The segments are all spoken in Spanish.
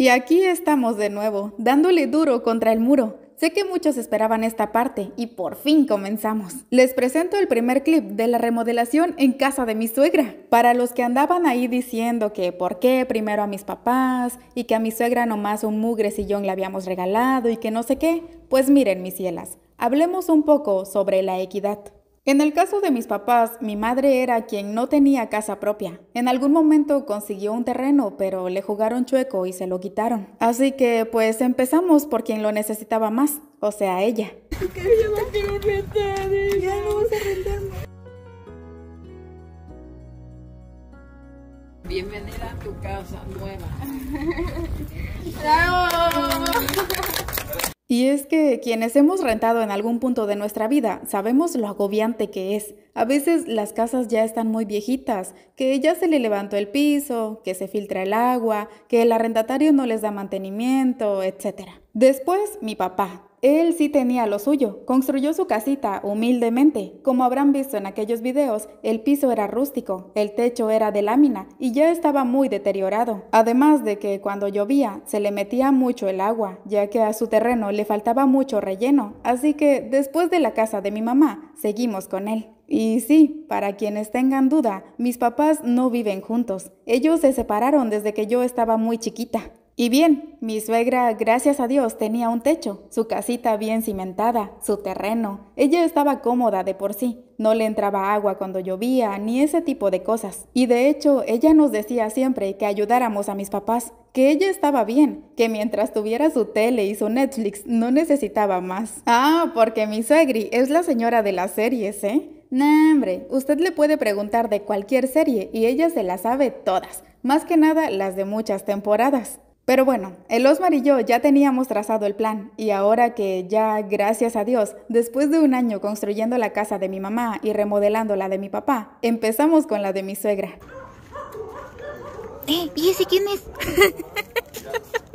Y aquí estamos de nuevo, dándole duro contra el muro. Sé que muchos esperaban esta parte y por fin comenzamos. Les presento el primer clip de la remodelación en casa de mi suegra. Para los que andaban ahí diciendo que por qué primero a mis papás y que a mi suegra nomás un mugre sillón le habíamos regalado y que no sé qué, pues miren mis cielas, hablemos un poco sobre la equidad. En el caso de mis papás, mi madre era quien no tenía casa propia. En algún momento consiguió un terreno, pero le jugaron chueco y se lo quitaron. Así que pues empezamos por quien lo necesitaba más, o sea, ella. a Bienvenida a tu casa nueva. ¡Chao! Y es que quienes hemos rentado en algún punto de nuestra vida sabemos lo agobiante que es. A veces las casas ya están muy viejitas, que ya se le levantó el piso, que se filtra el agua, que el arrendatario no les da mantenimiento, etc. Después, mi papá, él sí tenía lo suyo. Construyó su casita humildemente. Como habrán visto en aquellos videos, el piso era rústico, el techo era de lámina y ya estaba muy deteriorado. Además de que cuando llovía se le metía mucho el agua, ya que a su terreno le faltaba mucho relleno. Así que después de la casa de mi mamá, seguimos con él. Y sí, para quienes tengan duda, mis papás no viven juntos. Ellos se separaron desde que yo estaba muy chiquita. Y bien, mi suegra, gracias a Dios, tenía un techo, su casita bien cimentada, su terreno. Ella estaba cómoda de por sí, no le entraba agua cuando llovía, ni ese tipo de cosas. Y de hecho, ella nos decía siempre que ayudáramos a mis papás, que ella estaba bien, que mientras tuviera su tele y su Netflix no necesitaba más. Ah, porque mi suegri es la señora de las series, ¿eh? Nah, hombre, usted le puede preguntar de cualquier serie y ella se las sabe todas, más que nada las de muchas temporadas. Pero bueno, el Osmar y yo ya teníamos trazado el plan y ahora que ya, gracias a Dios, después de un año construyendo la casa de mi mamá y remodelando la de mi papá, empezamos con la de mi suegra. ¡Eh! ese quién es.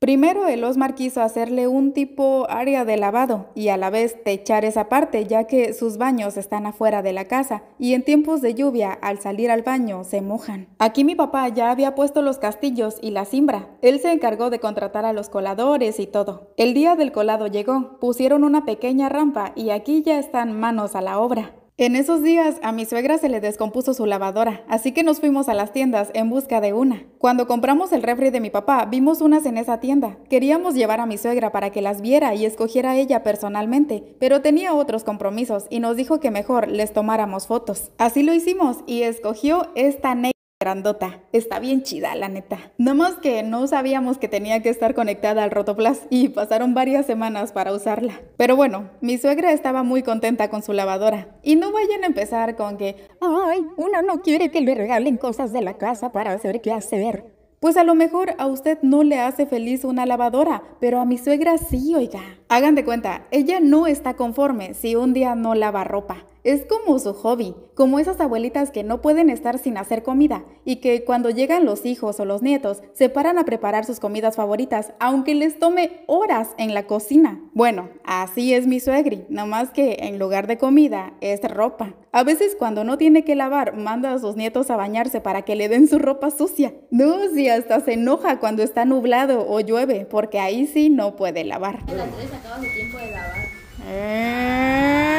Primero el Osmar quiso hacerle un tipo área de lavado y a la vez techar esa parte ya que sus baños están afuera de la casa y en tiempos de lluvia al salir al baño se mojan. Aquí mi papá ya había puesto los castillos y la simbra, Él se encargó de contratar a los coladores y todo. El día del colado llegó, pusieron una pequeña rampa y aquí ya están manos a la obra. En esos días a mi suegra se le descompuso su lavadora, así que nos fuimos a las tiendas en busca de una. Cuando compramos el refri de mi papá, vimos unas en esa tienda. Queríamos llevar a mi suegra para que las viera y escogiera ella personalmente, pero tenía otros compromisos y nos dijo que mejor les tomáramos fotos. Así lo hicimos y escogió esta grandota. Está bien chida, la neta. Nada más que no sabíamos que tenía que estar conectada al Rotoplas y pasaron varias semanas para usarla. Pero bueno, mi suegra estaba muy contenta con su lavadora. Y no vayan a empezar con que, ay, una no quiere que le regalen cosas de la casa para hacer qué ver. Pues a lo mejor a usted no le hace feliz una lavadora, pero a mi suegra sí, oiga. Hagan de cuenta, ella no está conforme si un día no lava ropa. Es como su hobby, como esas abuelitas que no pueden estar sin hacer comida y que cuando llegan los hijos o los nietos se paran a preparar sus comidas favoritas, aunque les tome horas en la cocina. Bueno, así es mi suegri, nomás que en lugar de comida es ropa. A veces cuando no tiene que lavar, manda a sus nietos a bañarse para que le den su ropa sucia. No, si hasta se enoja cuando está nublado o llueve, porque ahí sí no puede lavar.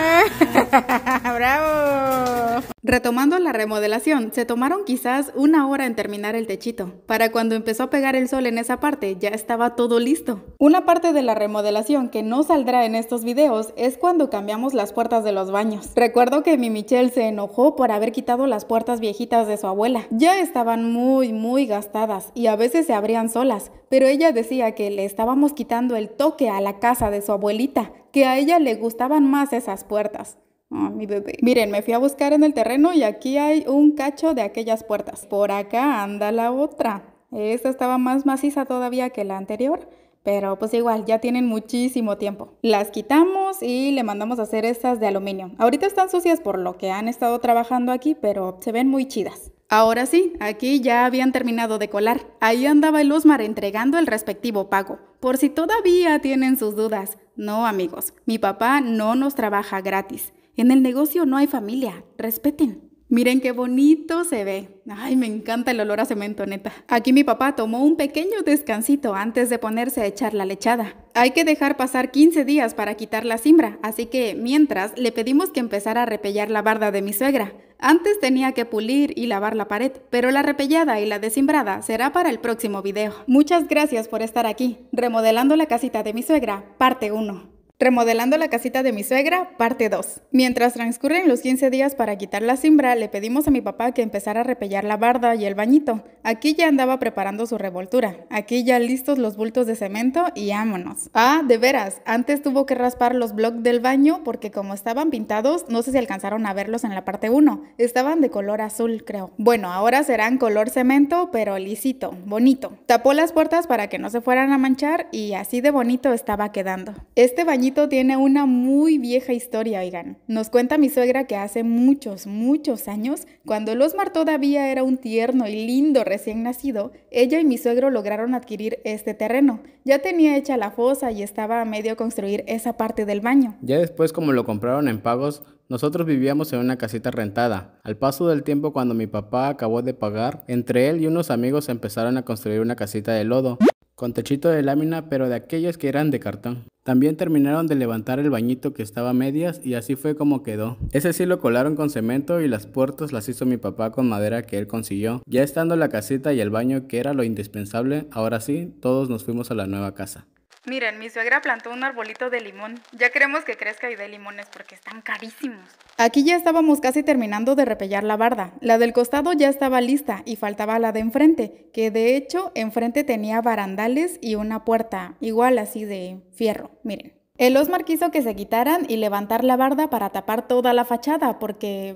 Bravo. Retomando la remodelación, se tomaron quizás una hora en terminar el techito. Para cuando empezó a pegar el sol en esa parte, ya estaba todo listo. Una parte de la remodelación que no saldrá en estos videos es cuando cambiamos las puertas de los baños. Recuerdo que mi Michelle se enojó por haber quitado las puertas viejitas de su abuela. Ya estaban muy, muy gastadas y a veces se abrían solas pero ella decía que le estábamos quitando el toque a la casa de su abuelita, que a ella le gustaban más esas puertas. Oh, mi bebé. Miren, me fui a buscar en el terreno y aquí hay un cacho de aquellas puertas. Por acá anda la otra. Esta estaba más maciza todavía que la anterior, pero pues igual, ya tienen muchísimo tiempo. Las quitamos y le mandamos a hacer estas de aluminio. Ahorita están sucias por lo que han estado trabajando aquí, pero se ven muy chidas. Ahora sí, aquí ya habían terminado de colar. Ahí andaba el Osmar entregando el respectivo pago. Por si todavía tienen sus dudas. No, amigos, mi papá no nos trabaja gratis. En el negocio no hay familia. Respeten. Miren qué bonito se ve. Ay, me encanta el olor a cemento, neta. Aquí mi papá tomó un pequeño descansito antes de ponerse a echar la lechada. Hay que dejar pasar 15 días para quitar la simbra, así que mientras le pedimos que empezara a repellar la barda de mi suegra. Antes tenía que pulir y lavar la pared, pero la repellada y la desimbrada será para el próximo video. Muchas gracias por estar aquí, remodelando la casita de mi suegra, parte 1. Remodelando la casita de mi suegra, parte 2. Mientras transcurren los 15 días para quitar la cimbra, le pedimos a mi papá que empezara a repellar la barda y el bañito. Aquí ya andaba preparando su revoltura. Aquí ya listos los bultos de cemento y ámonos. Ah, de veras, antes tuvo que raspar los bloques del baño porque como estaban pintados, no sé si alcanzaron a verlos en la parte 1. Estaban de color azul, creo. Bueno, ahora serán color cemento, pero lisito, bonito. Tapó las puertas para que no se fueran a manchar y así de bonito estaba quedando. Este bañito tiene una muy vieja historia, oigan. Nos cuenta mi suegra que hace muchos, muchos años, cuando los mar todavía era un tierno y lindo recién nacido, ella y mi suegro lograron adquirir este terreno. Ya tenía hecha la fosa y estaba a medio construir esa parte del baño. Ya después, como lo compraron en pagos, nosotros vivíamos en una casita rentada. Al paso del tiempo, cuando mi papá acabó de pagar, entre él y unos amigos empezaron a construir una casita de lodo con techito de lámina, pero de aquellos que eran de cartón. También terminaron de levantar el bañito que estaba a medias y así fue como quedó. Ese sí lo colaron con cemento y las puertas las hizo mi papá con madera que él consiguió. Ya estando la casita y el baño que era lo indispensable, ahora sí, todos nos fuimos a la nueva casa. Miren, mi suegra plantó un arbolito de limón. Ya queremos que crezca y dé limones porque están carísimos. Aquí ya estábamos casi terminando de repellar la barda. La del costado ya estaba lista y faltaba la de enfrente, que de hecho enfrente tenía barandales y una puerta, igual así de fierro. Miren. El Osmar quiso que se quitaran y levantar la barda para tapar toda la fachada porque...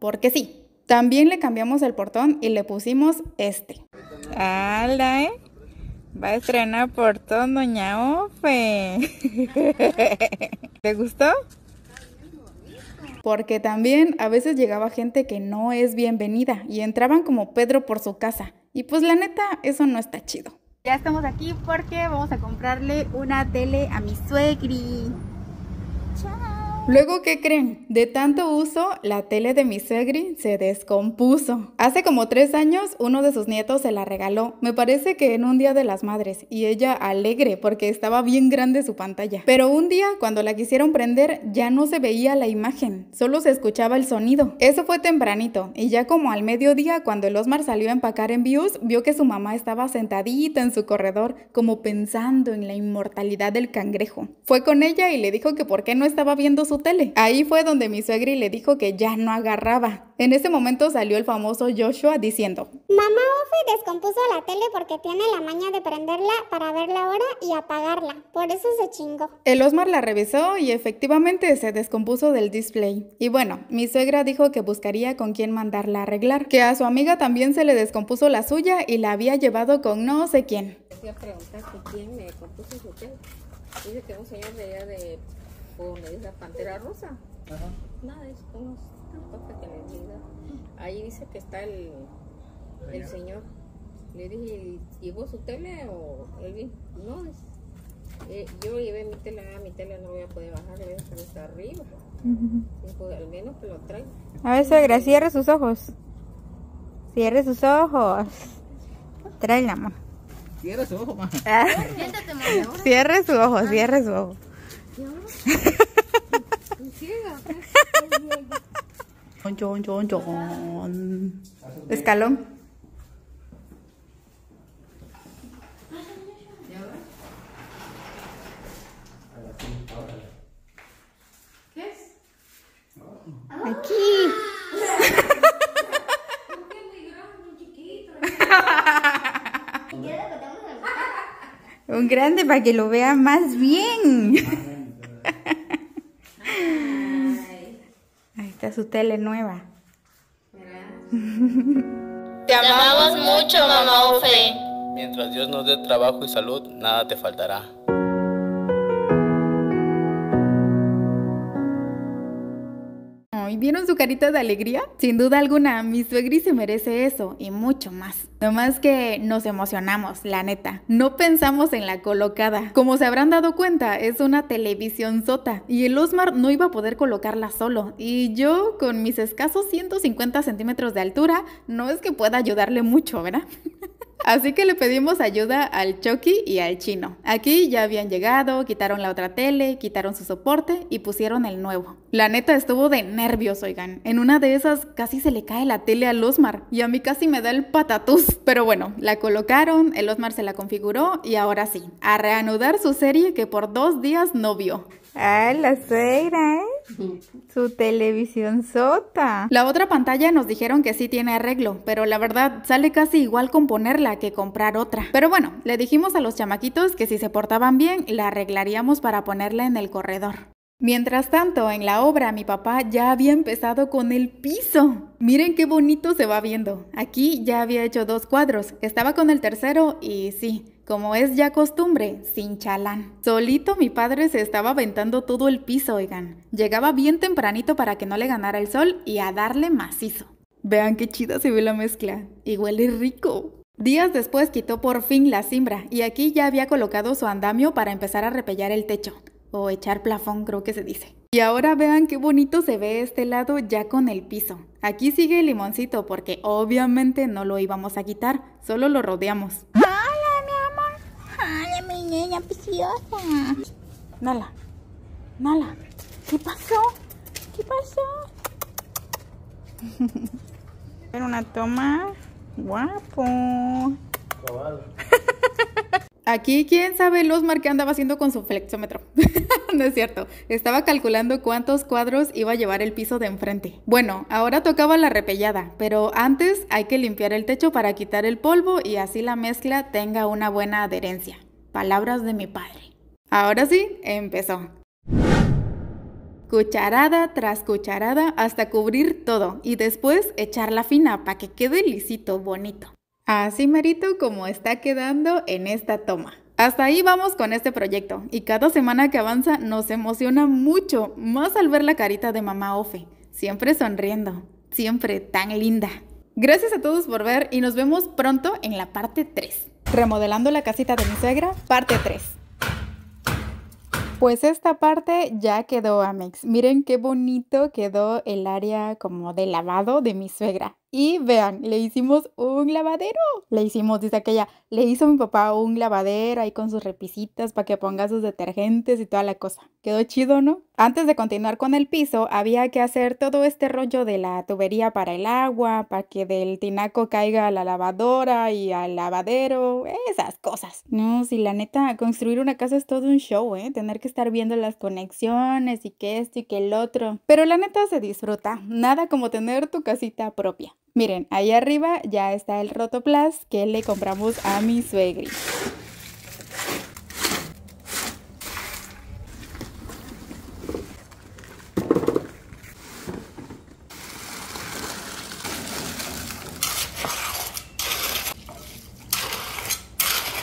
porque sí. También le cambiamos el portón y le pusimos este. ¡Hala, ¿eh? Va a estrenar por todo Doña Ofe. ¿Te gustó? Porque también a veces llegaba gente que no es bienvenida y entraban como Pedro por su casa. Y pues la neta, eso no está chido. Ya estamos aquí porque vamos a comprarle una tele a mi suegri. Chao. Luego, ¿qué creen? De tanto uso, la tele de mi segri se descompuso. Hace como tres años, uno de sus nietos se la regaló. Me parece que en un día de las madres, y ella alegre porque estaba bien grande su pantalla. Pero un día, cuando la quisieron prender, ya no se veía la imagen, solo se escuchaba el sonido. Eso fue tempranito, y ya como al mediodía, cuando el Osmar salió a empacar en views, vio que su mamá estaba sentadita en su corredor, como pensando en la inmortalidad del cangrejo. Fue con ella y le dijo que por qué no estaba viendo su tele. Ahí fue donde mi suegra le dijo que ya no agarraba. En ese momento salió el famoso Joshua diciendo: Mamá Ofe descompuso la tele porque tiene la maña de prenderla para ver la hora y apagarla. Por eso se chingó. El Osmar la revisó y efectivamente se descompuso del display. Y bueno, mi suegra dijo que buscaría con quién mandarla a arreglar, que a su amiga también se le descompuso la suya y la había llevado con no sé quién. quién me su tele. Dice que un señor de dice la pantera rosa. Nada, es que diga. Ahí dice que está el, el señor. Le dije, ¿llevó su tele o él No, es, eh, yo llevé mi tele, ah, mi tele no voy a poder bajar, debe estar arriba. Pues, al menos que lo traiga. A ver, suegra, cierre sus ojos. Cierre sus ojos. Tráela, mamá. Cierre su ojo, mamá. Ah. Siéntate, mamá. Cierre su ojo, cierre su ojo. Escalón. Aquí. Un grande para que lo vea más bien. su tele nueva. Te amamos mucho, mamá Ufe Mientras Dios nos dé trabajo y salud, nada te faltará. ¿vieron su carita de alegría? Sin duda alguna, mi suegri se merece eso y mucho más. más que nos emocionamos, la neta. No pensamos en la colocada. Como se habrán dado cuenta, es una televisión sota y el Osmar no iba a poder colocarla solo. Y yo, con mis escasos 150 centímetros de altura, no es que pueda ayudarle mucho, ¿verdad? Así que le pedimos ayuda al Chucky y al chino. Aquí ya habían llegado, quitaron la otra tele, quitaron su soporte y pusieron el nuevo. La neta estuvo de nervios, oigan. En una de esas casi se le cae la tele al Osmar y a mí casi me da el patatús. Pero bueno, la colocaron, el Osmar se la configuró y ahora sí, a reanudar su serie que por dos días no vio. Ah, la suegra, ¿eh? Su televisión sota. La otra pantalla nos dijeron que sí tiene arreglo, pero la verdad sale casi igual componerla que comprar otra. Pero bueno, le dijimos a los chamaquitos que si se portaban bien, la arreglaríamos para ponerla en el corredor. Mientras tanto, en la obra mi papá ya había empezado con el piso. Miren qué bonito se va viendo. Aquí ya había hecho dos cuadros, estaba con el tercero y sí, como es ya costumbre, sin chalán. Solito mi padre se estaba aventando todo el piso, oigan. Llegaba bien tempranito para que no le ganara el sol y a darle macizo. Vean qué chida se ve la mezcla y huele rico. Días después quitó por fin la simbra y aquí ya había colocado su andamio para empezar a repellar el techo o echar plafón creo que se dice. Y ahora vean qué bonito se ve este lado ya con el piso. Aquí sigue el limoncito porque obviamente no lo íbamos a quitar, solo lo rodeamos. ¡Hola, mi amor! ¡Hola, mi niña preciosa! Nala, Nala, ¿qué pasó? ¿Qué pasó? Era una toma guapo. Aquí, quién sabe, los qué andaba haciendo con su flexómetro. no es cierto. Estaba calculando cuántos cuadros iba a llevar el piso de enfrente. Bueno, ahora tocaba la repellada, pero antes hay que limpiar el techo para quitar el polvo y así la mezcla tenga una buena adherencia. Palabras de mi padre. Ahora sí, empezó. Cucharada tras cucharada hasta cubrir todo y después la fina para que quede lisito, bonito. Así Marito como está quedando en esta toma. Hasta ahí vamos con este proyecto y cada semana que avanza nos emociona mucho, más al ver la carita de mamá Ofe, siempre sonriendo, siempre tan linda. Gracias a todos por ver y nos vemos pronto en la parte 3. Remodelando la casita de mi suegra, parte 3. Pues esta parte ya quedó, Amex. Miren qué bonito quedó el área como de lavado de mi suegra. Y vean, le hicimos un lavadero. Le hicimos, dice aquella, le hizo mi papá un lavadero ahí con sus repisitas para que ponga sus detergentes y toda la cosa. Quedó chido, ¿no? Antes de continuar con el piso, había que hacer todo este rollo de la tubería para el agua, para que del tinaco caiga a la lavadora y al lavadero, esas cosas. No, si la neta, construir una casa es todo un show, ¿eh? Tener que estar viendo las conexiones y que esto y que el otro. Pero la neta se disfruta, nada como tener tu casita propia. Miren, ahí arriba ya está el rotoplas que le compramos a mi suegri.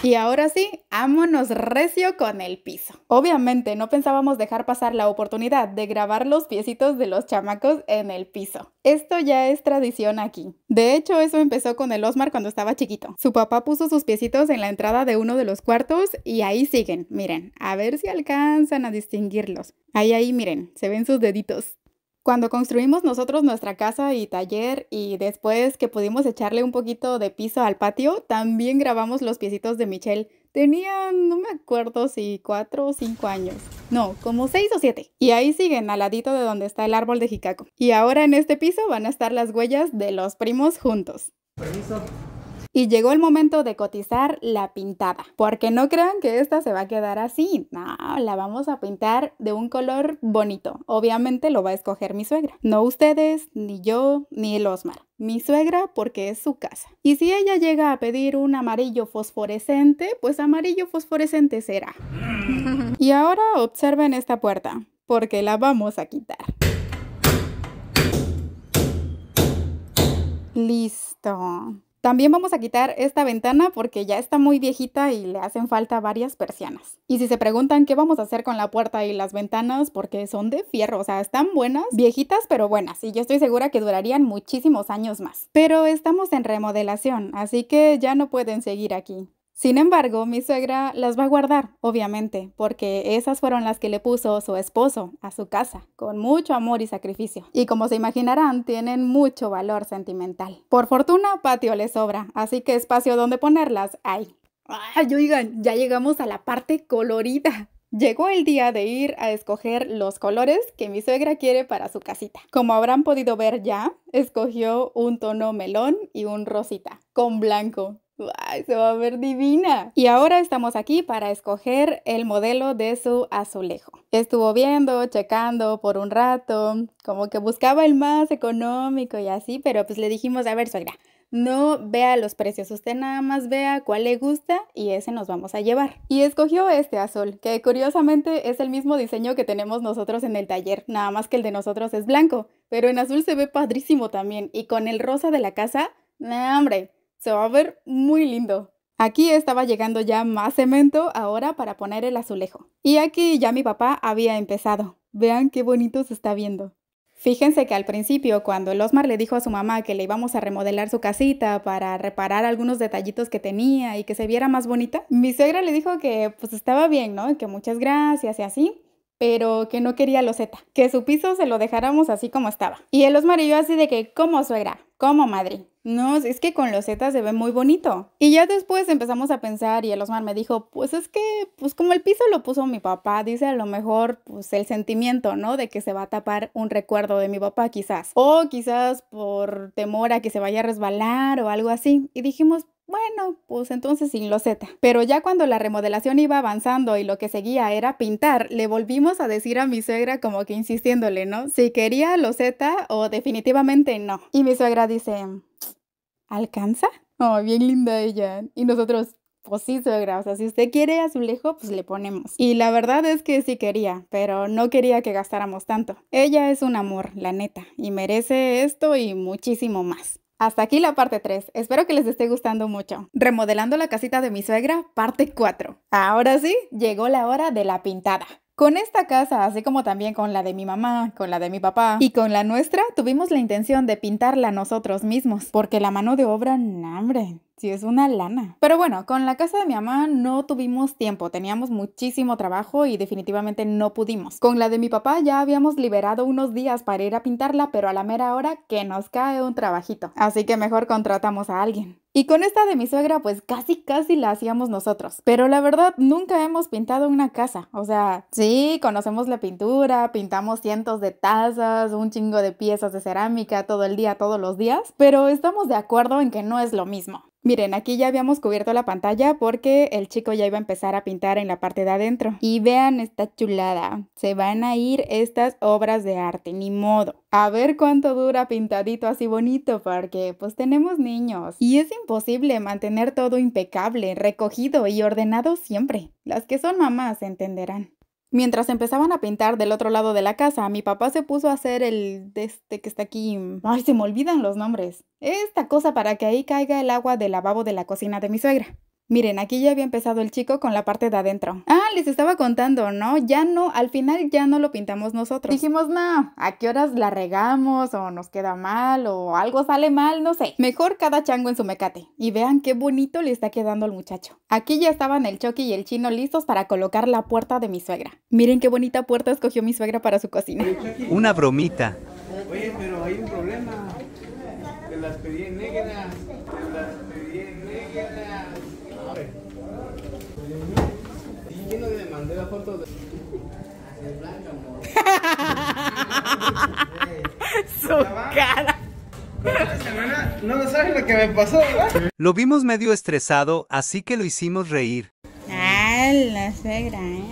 Y ahora sí, ámonos recio con el piso. Obviamente no pensábamos dejar pasar la oportunidad de grabar los piecitos de los chamacos en el piso. Esto ya es tradición aquí. De hecho, eso empezó con el Osmar cuando estaba chiquito. Su papá puso sus piecitos en la entrada de uno de los cuartos y ahí siguen, miren, a ver si alcanzan a distinguirlos. Ahí, ahí, miren, se ven sus deditos. Cuando construimos nosotros nuestra casa y taller y después que pudimos echarle un poquito de piso al patio, también grabamos los piecitos de Michelle. Tenía, no me acuerdo si cuatro o cinco años. No, como seis o siete. Y ahí siguen, al ladito de donde está el árbol de Jicaco. Y ahora en este piso van a estar las huellas de los primos juntos. Y llegó el momento de cotizar la pintada, porque no crean que esta se va a quedar así, no, la vamos a pintar de un color bonito. Obviamente lo va a escoger mi suegra, no ustedes, ni yo, ni el Osmar. Mi suegra porque es su casa. Y si ella llega a pedir un amarillo fosforescente, pues amarillo fosforescente será. y ahora observen esta puerta, porque la vamos a quitar. Listo. También vamos a quitar esta ventana porque ya está muy viejita y le hacen falta varias persianas. Y si se preguntan qué vamos a hacer con la puerta y las ventanas, porque son de fierro, o sea, están buenas, viejitas pero buenas, y yo estoy segura que durarían muchísimos años más. Pero estamos en remodelación, así que ya no pueden seguir aquí. Sin embargo, mi suegra las va a guardar, obviamente, porque esas fueron las que le puso su esposo a su casa, con mucho amor y sacrificio. Y como se imaginarán, tienen mucho valor sentimental. Por fortuna, patio les sobra, así que espacio donde ponerlas hay. ¡Ay, oigan! Ya llegamos a la parte colorida. Llegó el día de ir a escoger los colores que mi suegra quiere para su casita. Como habrán podido ver ya, escogió un tono melón y un rosita, con blanco. Ay, se va a ver divina. Y ahora estamos aquí para escoger el modelo de su azulejo. Estuvo viendo, checando por un rato, como que buscaba el más económico y así, pero pues le dijimos, a ver, suegra, no vea los precios, usted nada más vea cuál le gusta y ese nos vamos a llevar. Y escogió este azul, que curiosamente es el mismo diseño que tenemos nosotros en el taller, nada más que el de nosotros es blanco, pero en azul se ve padrísimo también y con el rosa de la casa, nah, hombre, se va a ver muy lindo. Aquí estaba llegando ya más cemento ahora para poner el azulejo. Y aquí ya mi papá había empezado. Vean qué bonito se está viendo. Fíjense que al principio, cuando el Osmar le dijo a su mamá que le íbamos a remodelar su casita para reparar algunos detallitos que tenía y que se viera más bonita, mi suegra le dijo que pues estaba bien, ¿no? Que muchas gracias y así pero que no quería loseta, que su piso se lo dejáramos así como estaba. Y el yo así de que, como suegra, como madre. No, es que con loseta se ve muy bonito. Y ya después empezamos a pensar y el Osmar me dijo, pues es que, pues como el piso lo puso mi papá, dice a lo mejor, pues el sentimiento, ¿no? De que se va a tapar un recuerdo de mi papá quizás. O quizás por temor a que se vaya a resbalar o algo así. Y dijimos, bueno, pues entonces sin loseta. Pero ya cuando la remodelación iba avanzando y lo que seguía era pintar, le volvimos a decir a mi suegra como que insistiéndole, ¿no? Si quería loseta o definitivamente no. Y mi suegra dice, ¿alcanza? Oh, bien linda ella. Y nosotros, pues sí, suegra, o sea, si usted quiere azulejo, pues le ponemos. Y la verdad es que sí quería, pero no quería que gastáramos tanto. Ella es un amor, la neta, y merece esto y muchísimo más. Hasta aquí la parte 3. Espero que les esté gustando mucho. Remodelando la casita de mi suegra, parte 4. Ahora sí, llegó la hora de la pintada. Con esta casa, así como también con la de mi mamá, con la de mi papá y con la nuestra, tuvimos la intención de pintarla nosotros mismos, porque la mano de obra, no, si es una lana. Pero bueno, con la casa de mi mamá no tuvimos tiempo, teníamos muchísimo trabajo y definitivamente no pudimos. Con la de mi papá ya habíamos liberado unos días para ir a pintarla, pero a la mera hora que nos cae un trabajito. Así que mejor contratamos a alguien. Y con esta de mi suegra, pues casi, casi la hacíamos nosotros. Pero la verdad, nunca hemos pintado una casa. O sea, sí, conocemos la pintura, pintamos cientos de tazas, un chingo de piezas de cerámica todo el día, todos los días, pero estamos de acuerdo en que no es lo mismo. Miren, aquí ya habíamos cubierto la pantalla porque el chico ya iba a empezar a pintar en la parte de adentro. Y vean esta chulada, se van a ir estas obras de arte, ni modo. A ver cuánto dura pintadito así bonito, porque pues tenemos niños. Y es imposible mantener todo impecable, recogido y ordenado siempre. Las que son mamás entenderán. Mientras empezaban a pintar del otro lado de la casa, mi papá se puso a hacer el de este que está aquí. Ay, se me olvidan los nombres. Esta cosa para que ahí caiga el agua del lavabo de la cocina de mi suegra. Miren, aquí ya había empezado el chico con la parte de adentro. Ah, les estaba contando, ¿no? Ya no, al final ya no lo pintamos nosotros. Dijimos, no, ¿a qué horas la regamos o nos queda mal o algo sale mal? No sé. Mejor cada chango en su mecate. Y vean qué bonito le está quedando al muchacho. Aquí ya estaban el Chucky y el Chino listos para colocar la puerta de mi suegra. Miren qué bonita puerta escogió mi suegra para su cocina. Una bromita. Oye, pero hay un problema. Te las pedí en negras. Te las pedí en negras le mandé la foto de... Su cara. Semana, no sabes lo que me pasó, ¿verdad? Lo vimos medio estresado, así que lo hicimos reír. Ah, la suegra, eh.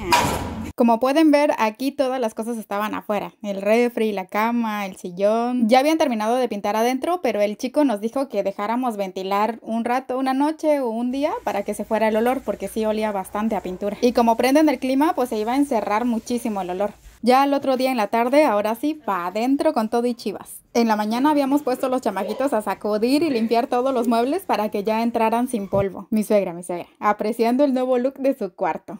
Como pueden ver, aquí todas las cosas estaban afuera. El refri, la cama, el sillón. Ya habían terminado de pintar adentro, pero el chico nos dijo que dejáramos ventilar un rato, una noche o un día para que se fuera el olor, porque sí olía bastante a pintura. Y como prenden el clima, pues se iba a encerrar muchísimo el olor. Ya el otro día en la tarde, ahora sí, pa' adentro con todo y chivas. En la mañana habíamos puesto los chamaquitos a sacudir y limpiar todos los muebles para que ya entraran sin polvo. Mi suegra, mi suegra, apreciando el nuevo look de su cuarto.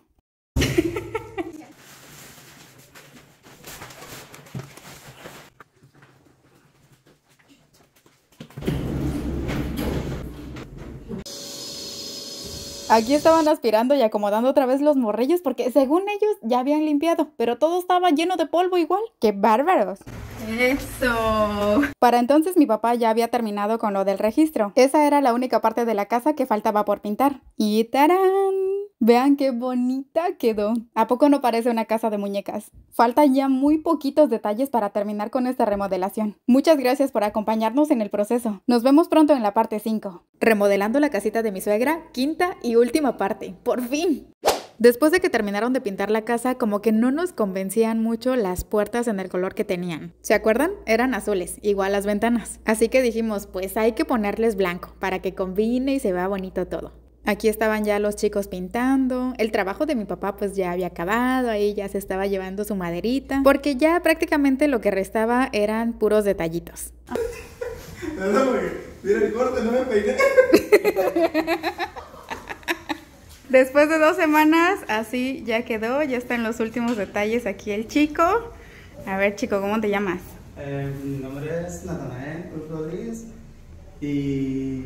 Aquí estaban aspirando y acomodando otra vez los morrillos porque según ellos ya habían limpiado, pero todo estaba lleno de polvo igual. ¡Qué bárbaros! Eso. Para entonces mi papá ya había terminado con lo del registro. Esa era la única parte de la casa que faltaba por pintar. Y tarán. Vean qué bonita quedó. ¿A poco no parece una casa de muñecas? Faltan ya muy poquitos detalles para terminar con esta remodelación. Muchas gracias por acompañarnos en el proceso. Nos vemos pronto en la parte 5. Remodelando la casita de mi suegra, quinta y última parte. ¡Por fin! Después de que terminaron de pintar la casa, como que no nos convencían mucho las puertas en el color que tenían. ¿Se acuerdan? Eran azules, igual las ventanas. Así que dijimos, pues hay que ponerles blanco para que combine y se vea bonito todo. Aquí estaban ya los chicos pintando, el trabajo de mi papá pues ya había acabado, ahí ya se estaba llevando su maderita, porque ya prácticamente lo que restaba eran puros detallitos. No, mira el corte, no me peiné. Después de dos semanas, así ya quedó, ya están los últimos detalles aquí el chico. A ver chico, ¿cómo te llamas? Eh, mi nombre es Natanael Rodríguez y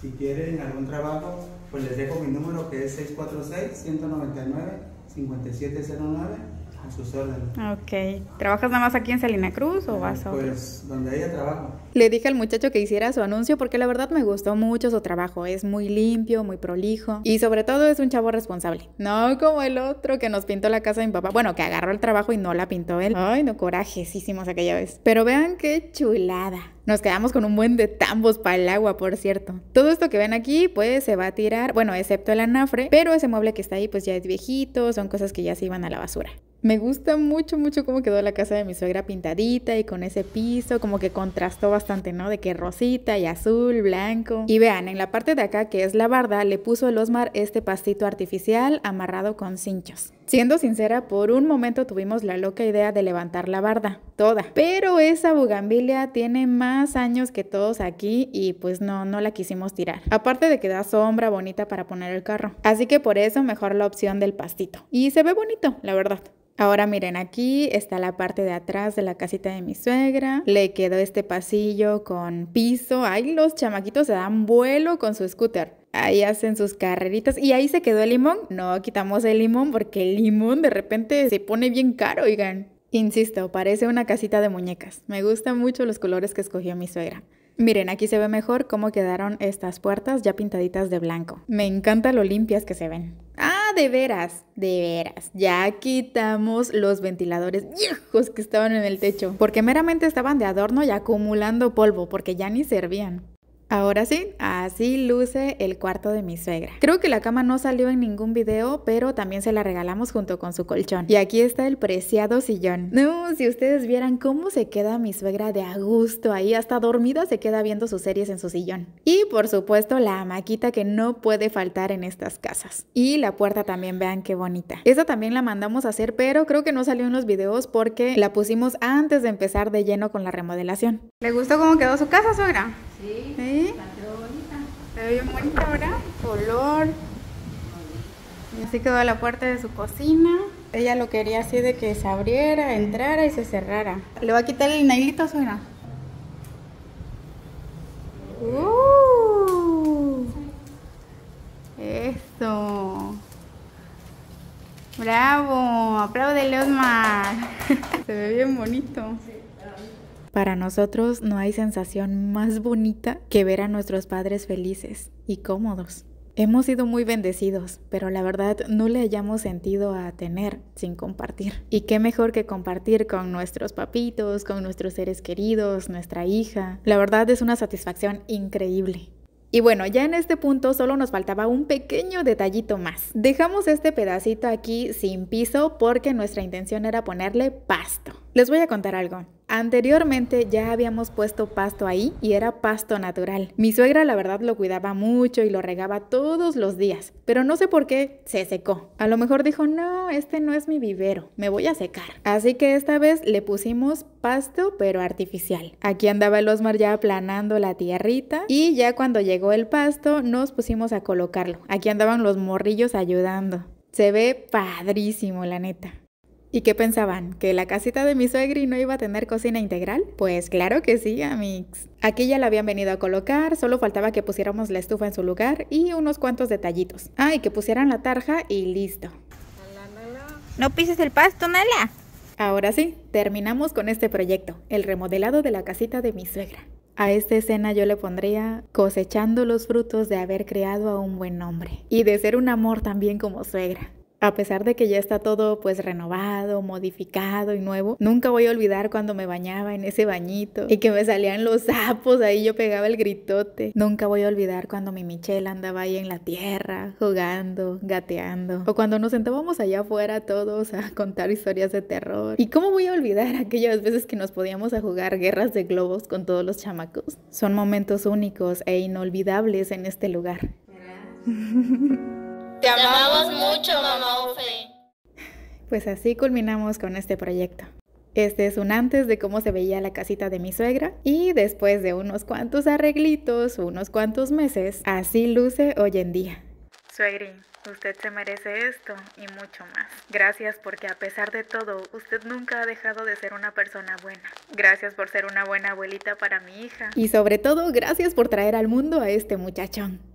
si quieren algún trabajo pues les dejo mi número que es 646-199-5709 a Ok. ¿Trabajas nada más aquí en Salina Cruz o vas a.? Pues donde ella trabaja. Le dije al muchacho que hiciera su anuncio porque la verdad me gustó mucho su trabajo. Es muy limpio, muy prolijo y sobre todo es un chavo responsable. No como el otro que nos pintó la casa de mi papá. Bueno, que agarró el trabajo y no la pintó él. Ay, no, corajesísimos aquella vez. Pero vean qué chulada. Nos quedamos con un buen de tambos para el agua, por cierto. Todo esto que ven aquí, pues se va a tirar, bueno, excepto el anafre, pero ese mueble que está ahí, pues ya es viejito, son cosas que ya se iban a la basura. Me gusta mucho, mucho cómo quedó la casa de mi suegra pintadita y con ese piso, como que contrastó bastante, ¿no? De que rosita y azul, blanco. Y vean, en la parte de acá, que es la barda, le puso el Osmar este pastito artificial amarrado con cinchos. Siendo sincera, por un momento tuvimos la loca idea de levantar la barda, toda. Pero esa bugambilia tiene más años que todos aquí y pues no, no la quisimos tirar. Aparte de que da sombra bonita para poner el carro. Así que por eso mejor la opción del pastito. Y se ve bonito, la verdad. Ahora miren, aquí está la parte de atrás de la casita de mi suegra. Le quedó este pasillo con piso. Ay, los chamaquitos se dan vuelo con su scooter ahí hacen sus carreritas. Y ahí se quedó el limón. No quitamos el limón porque el limón de repente se pone bien caro, oigan. Insisto, parece una casita de muñecas. Me gustan mucho los colores que escogió mi suegra. Miren, aquí se ve mejor cómo quedaron estas puertas ya pintaditas de blanco. Me encanta lo limpias que se ven. Ah, de veras, de veras. Ya quitamos los ventiladores viejos que estaban en el techo, porque meramente estaban de adorno y acumulando polvo, porque ya ni servían. Ahora sí, así luce el cuarto de mi suegra. Creo que la cama no salió en ningún video, pero también se la regalamos junto con su colchón. Y aquí está el preciado sillón. No, si ustedes vieran cómo se queda mi suegra de a gusto ahí, hasta dormida se queda viendo sus series en su sillón. Y por supuesto la hamaquita que no puede faltar en estas casas. Y la puerta también, vean qué bonita. Esa también la mandamos a hacer, pero creo que no salió en los videos porque la pusimos antes de empezar de lleno con la remodelación. ¿Le gustó cómo quedó su casa, suegra? Sí, Se ve bien bonita, ¿verdad? Color. Y así quedó la puerta de su cocina. Ella lo quería así de que se abriera, entrara y se cerrara. ¿Le va a quitar el nailito, suena? Uh, eso. Bravo. Aplaude, Osmar. se ve bien bonito. Para nosotros no hay sensación más bonita que ver a nuestros padres felices y cómodos. Hemos sido muy bendecidos, pero la verdad no le hayamos sentido a tener sin compartir. Y qué mejor que compartir con nuestros papitos, con nuestros seres queridos, nuestra hija. La verdad es una satisfacción increíble. Y bueno, ya en este punto solo nos faltaba un pequeño detallito más. Dejamos este pedacito aquí sin piso porque nuestra intención era ponerle pasto. Les voy a contar algo. Anteriormente ya habíamos puesto pasto ahí y era pasto natural. Mi suegra la verdad lo cuidaba mucho y lo regaba todos los días, pero no sé por qué se secó. A lo mejor dijo, no, este no es mi vivero, me voy a secar. Así que esta vez le pusimos pasto pero artificial. Aquí andaba el Osmar ya aplanando la tierrita y ya cuando llegó el pasto nos pusimos a colocarlo. Aquí andaban los morrillos ayudando. Se ve padrísimo la neta. ¿Y qué pensaban? ¿Que la casita de mi suegri no iba a tener cocina integral? Pues claro que sí, amix. Aquí ya la habían venido a colocar, solo faltaba que pusiéramos la estufa en su lugar y unos cuantos detallitos. Ah, y que pusieran la tarja y listo. No pises el pasto, Nala. Ahora sí, terminamos con este proyecto, el remodelado de la casita de mi suegra. A esta escena yo le pondría cosechando los frutos de haber creado a un buen hombre y de ser un amor también como suegra. A pesar de que ya está todo pues renovado, modificado y nuevo, nunca voy a olvidar cuando me bañaba en ese bañito y que me salían los sapos, ahí yo pegaba el gritote. Nunca voy a olvidar cuando mi Michelle andaba ahí en la tierra, jugando, gateando, o cuando nos sentábamos allá afuera todos a contar historias de terror. ¿Y cómo voy a olvidar aquellas veces que nos podíamos a jugar guerras de globos con todos los chamacos? Son momentos únicos e inolvidables en este lugar. Te amamos mucho, mamá Ufe. Pues así culminamos con este proyecto. Este es un antes de cómo se veía la casita de mi suegra y después de unos cuantos arreglitos, unos cuantos meses, así luce hoy en día. Suegri, usted se merece esto y mucho más. Gracias porque a pesar de todo, usted nunca ha dejado de ser una persona buena. Gracias por ser una buena abuelita para mi hija. Y sobre todo, gracias por traer al mundo a este muchachón.